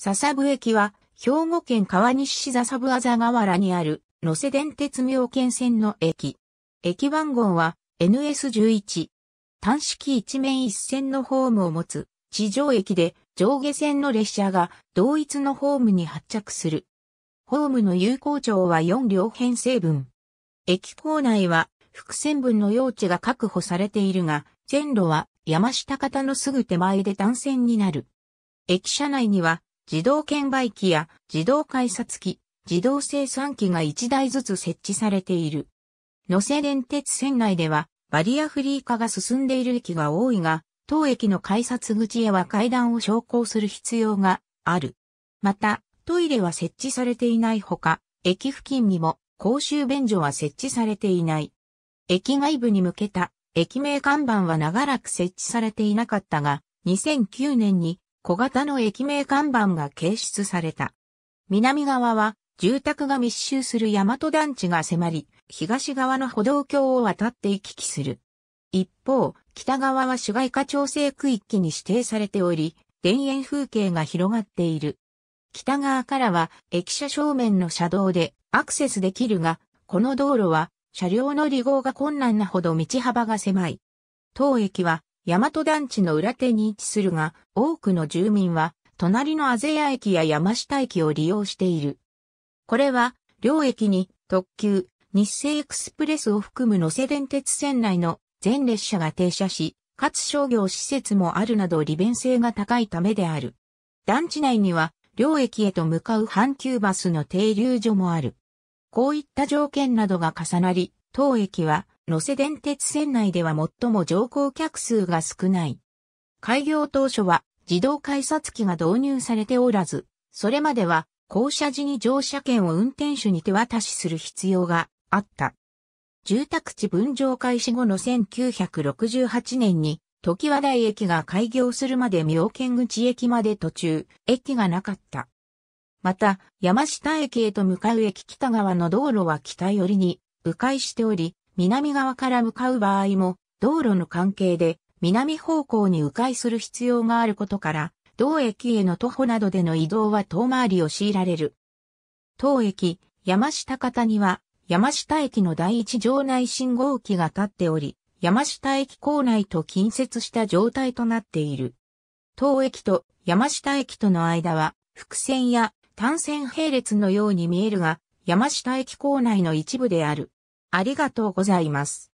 笹部駅は、兵庫県川西市笹部あざ河原にある、野瀬電鉄妙見線の駅。駅番号は、NS11。単式一面一線のホームを持つ、地上駅で、上下線の列車が、同一のホームに発着する。ホームの有効長は4両編成分。駅構内は、複線分の用地が確保されているが、線路は、山下方のすぐ手前で単線になる。駅舎内には、自動券売機や自動改札機、自動生産機が1台ずつ設置されている。野瀬電鉄線内ではバリアフリー化が進んでいる駅が多いが、当駅の改札口へは階段を昇降する必要がある。また、トイレは設置されていないほか、駅付近にも公衆便所は設置されていない。駅外部に向けた駅名看板は長らく設置されていなかったが、2009年に小型の駅名看板が掲出された。南側は住宅が密集する大和団地が迫り、東側の歩道橋を渡って行き来する。一方、北側は市街化調整区域に指定されており、田園風景が広がっている。北側からは駅舎正面の車道でアクセスできるが、この道路は車両の離合が困難なほど道幅が狭い。当駅は大和団地の裏手に位置するが、多くの住民は、隣のあぜ屋駅や山下駅を利用している。これは、両駅に特急、日清エクスプレスを含む野瀬電鉄線内の全列車が停車し、かつ商業施設もあるなど利便性が高いためである。団地内には、両駅へと向かう阪急バスの停留所もある。こういった条件などが重なり、当駅は野瀬電鉄線内では最も乗降客数が少ない。開業当初は自動改札機が導入されておらず、それまでは降車時に乗車券を運転手に手渡しする必要があった。住宅地分譲開始後の1968年に、時和台駅が開業するまで妙見口駅まで途中、駅がなかった。また、山下駅へと向かう駅北側の道路は北寄りに迂回しており、南側から向かう場合も、道路の関係で南方向に迂回する必要があることから、同駅への徒歩などでの移動は遠回りを強いられる。当駅、山下方には、山下駅の第一場内信号機が立っており、山下駅構内と近接した状態となっている。当駅と山下駅との間は、複線や単線並列のように見えるが、山下駅構内の一部である。ありがとうございます。